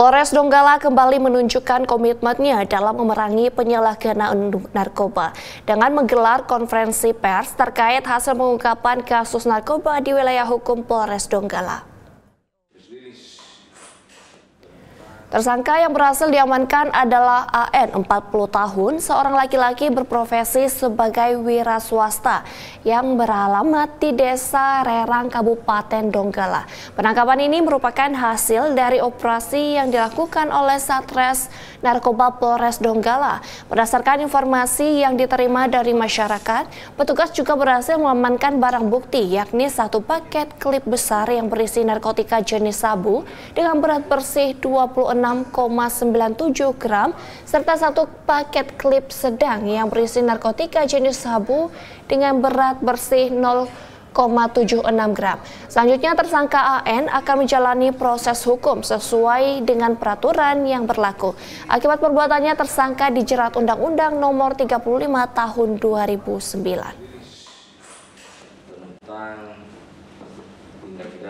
Polres Donggala kembali menunjukkan komitmennya dalam memerangi penyalahgunaan narkoba dengan menggelar konferensi pers terkait hasil pengungkapan kasus narkoba di wilayah hukum Polres Donggala. Tersangka yang berhasil diamankan adalah AN 40 tahun, seorang laki-laki berprofesi sebagai wira swasta yang beralamat di Desa Rerang, Kabupaten Donggala. Penangkapan ini merupakan hasil dari operasi yang dilakukan oleh Satres Narkoba Polres Donggala. Berdasarkan informasi yang diterima dari masyarakat, petugas juga berhasil mengamankan barang bukti yakni satu paket klip besar yang berisi narkotika jenis sabu dengan berat bersih 26 6,97 gram serta satu paket klip sedang yang berisi narkotika jenis sabu dengan berat bersih 0 0,76 gram. Selanjutnya tersangka AN akan menjalani proses hukum sesuai dengan peraturan yang berlaku. Akibat perbuatannya tersangka dijerat Undang-Undang Nomor 35 Tahun 2009. Tentang tindak